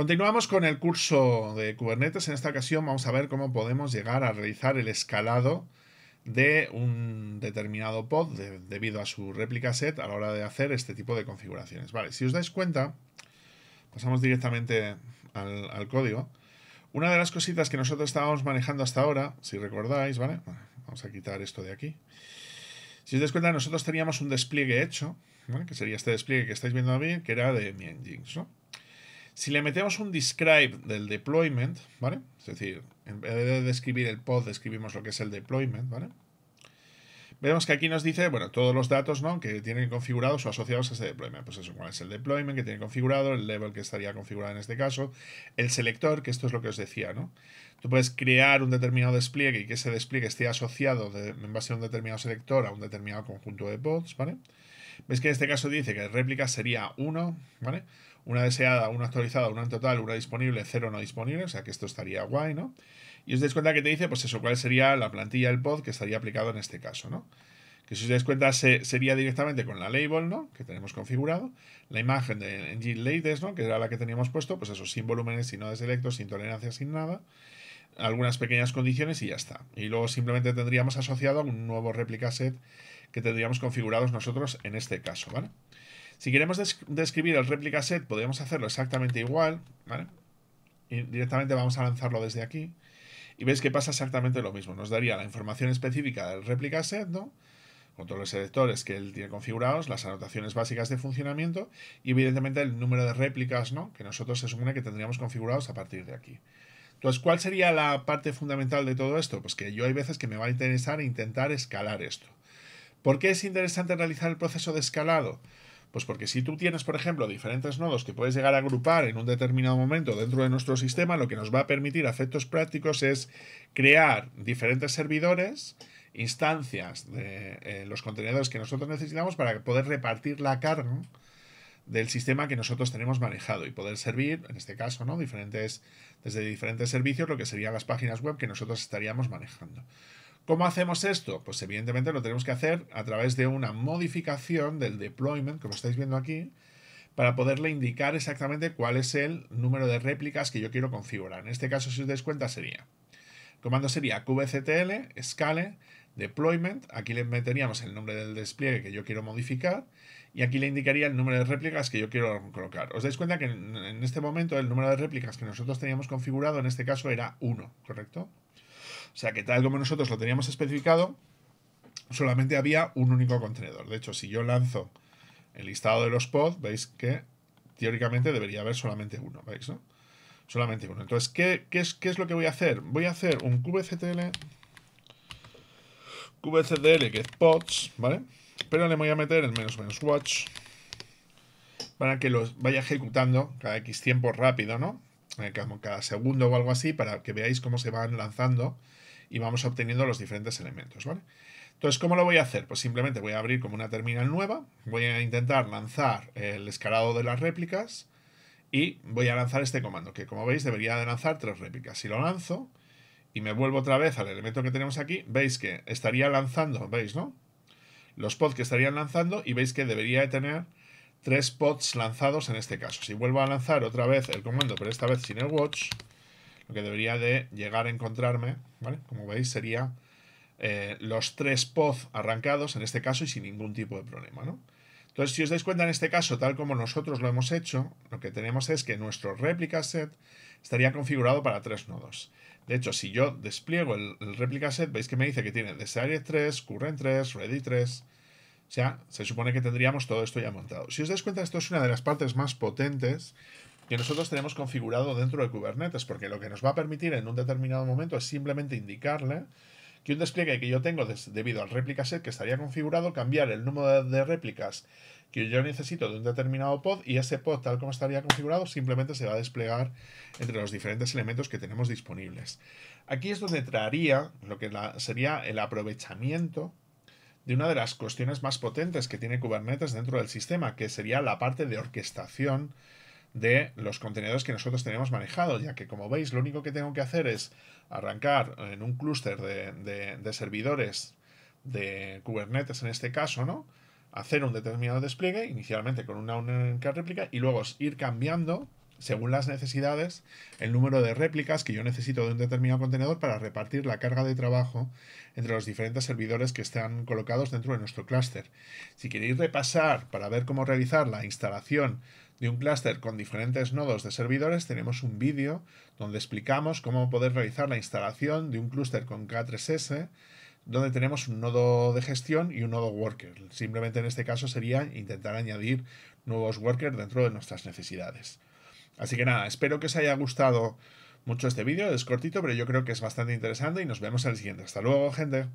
Continuamos con el curso de Kubernetes. En esta ocasión vamos a ver cómo podemos llegar a realizar el escalado de un determinado pod debido a su réplica set a la hora de hacer este tipo de configuraciones. Vale, si os dais cuenta, pasamos directamente al, código. Una de las cositas que nosotros estábamos manejando hasta ahora, si recordáis, ¿vale? vamos a quitar esto de aquí. Si os dais cuenta, nosotros teníamos un despliegue hecho, que sería este despliegue que estáis viendo a mí, que era de mi si le metemos un describe del deployment, ¿vale? Es decir, en vez de describir el pod, describimos lo que es el deployment, ¿vale? Vemos que aquí nos dice, bueno, todos los datos ¿no? que tienen configurados o asociados a ese deployment. Pues eso, cuál es el deployment que tiene configurado, el level que estaría configurado en este caso, el selector, que esto es lo que os decía, ¿no? Tú puedes crear un determinado despliegue y que ese despliegue esté asociado en base a un determinado selector a un determinado conjunto de pods, ¿vale? Ves que en este caso dice que réplica sería 1, ¿vale? una deseada, una actualizada, una en total, una disponible, cero no disponible, o sea que esto estaría guay, ¿no? Y os dais cuenta que te dice, pues eso, cuál sería la plantilla del pod que estaría aplicado en este caso, ¿no? Que si os dais cuenta sería directamente con la label, ¿no? Que tenemos configurado, la imagen de engine latest, ¿no? Que era la que teníamos puesto, pues eso, sin volúmenes, sin no deselectos, sin tolerancia, sin nada algunas pequeñas condiciones y ya está. Y luego simplemente tendríamos asociado un nuevo réplica set que tendríamos configurados nosotros en este caso, ¿vale? Si queremos describir el réplica set, podemos hacerlo exactamente igual, directamente vamos a lanzarlo desde aquí. Y veis que pasa exactamente lo mismo. Nos daría la información específica del réplica set, ¿no? Con todos los selectores que él tiene configurados, las anotaciones básicas de funcionamiento y evidentemente el número de réplicas, ¿no? Que nosotros se supone que tendríamos configurados a partir de aquí. Entonces, ¿cuál sería la parte fundamental de todo esto? Pues que yo hay veces que me va a interesar intentar escalar esto. ¿Por qué es interesante realizar el proceso de escalado? Pues porque si tú tienes, por ejemplo, diferentes nodos que puedes llegar a agrupar en un determinado momento dentro de nuestro sistema, lo que nos va a permitir a efectos prácticos es crear diferentes servidores instancias de eh, los contenedores que nosotros necesitamos para poder repartir la carga del sistema que nosotros tenemos manejado y poder servir, en este caso, ¿no? diferentes, desde diferentes servicios, lo que serían las páginas web que nosotros estaríamos manejando. ¿Cómo hacemos esto? Pues evidentemente lo tenemos que hacer a través de una modificación del deployment, como estáis viendo aquí, para poderle indicar exactamente cuál es el número de réplicas que yo quiero configurar. En este caso, si os dais cuenta, sería. comando sería kubectl, scale, deployment. Aquí le meteríamos el nombre del despliegue que yo quiero modificar y aquí le indicaría el número de réplicas que yo quiero colocar. Os dais cuenta que en, este momento el número de réplicas que nosotros teníamos configurado en este caso era 1, ¿correcto? O sea que tal como nosotros lo teníamos especificado, solamente había un único contenedor. De hecho, si yo lanzo el listado de los pods, veis que teóricamente debería haber solamente uno, ¿veis? No? Solamente uno. Entonces, ¿qué, es, lo que voy a hacer? Voy a hacer un kubectl, kubectl que es pods, ¿vale? Pero le voy a meter el menos menos watch para que los vaya ejecutando cada X tiempo rápido, ¿no? cada segundo o algo así para que veáis cómo se van lanzando y vamos obteniendo los diferentes elementos, ¿vale? Entonces, ¿cómo lo voy a hacer? Pues simplemente voy a abrir como una terminal nueva, voy a intentar lanzar el escalado de las réplicas y voy a lanzar este comando, que como veis debería de lanzar tres réplicas. Si lo lanzo y me vuelvo otra vez al elemento que tenemos aquí, veis que estaría lanzando, ¿veis, no? Los pods que estarían lanzando y veis que debería de tener tres pods lanzados en este caso. Si vuelvo a lanzar otra vez el comando, pero esta vez sin el watch, lo que debería de llegar a encontrarme, ¿vale? Como veis, sería eh, los tres pods arrancados en este caso y sin ningún tipo de problema, ¿no? Entonces, si os dais cuenta, en este caso, tal como nosotros lo hemos hecho, lo que tenemos es que nuestro replica set estaría configurado para tres nodos. De hecho, si yo despliego el, replica set, veis que me dice que tiene desire 3, current 3, ready 3, o sea, se supone que tendríamos todo esto ya montado. Si os dais cuenta, esto es una de las partes más potentes que nosotros tenemos configurado dentro de Kubernetes, porque lo que nos va a permitir en un determinado momento es simplemente indicarle que un despliegue que yo tengo debido al réplica set que estaría configurado, cambiar el número de, réplicas que yo necesito de un determinado pod y ese pod tal como estaría configurado simplemente se va a desplegar entre los diferentes elementos que tenemos disponibles. Aquí es donde traería lo que sería el aprovechamiento de una de las cuestiones más potentes que tiene Kubernetes dentro del sistema, que sería la parte de orquestación de los contenedores que nosotros tenemos manejado, ya que como veis lo único que tengo que hacer es arrancar en un clúster de, servidores de Kubernetes en este caso, ¿no? Hacer un determinado despliegue, inicialmente con una única réplica, y luego ir cambiando según las necesidades, el número de réplicas que yo necesito de un determinado contenedor para repartir la carga de trabajo entre los diferentes servidores que están colocados dentro de nuestro clúster. Si queréis repasar para ver cómo realizar la instalación de un clúster con diferentes nodos de servidores, tenemos un vídeo donde explicamos cómo poder realizar la instalación de un clúster con K3S donde tenemos un nodo de gestión y un nodo worker. Simplemente en este caso sería intentar añadir nuevos workers dentro de nuestras necesidades. Así que nada, espero que os haya gustado mucho este vídeo, es cortito, pero yo creo que es bastante interesante y nos vemos en el siguiente. Hasta luego, gente.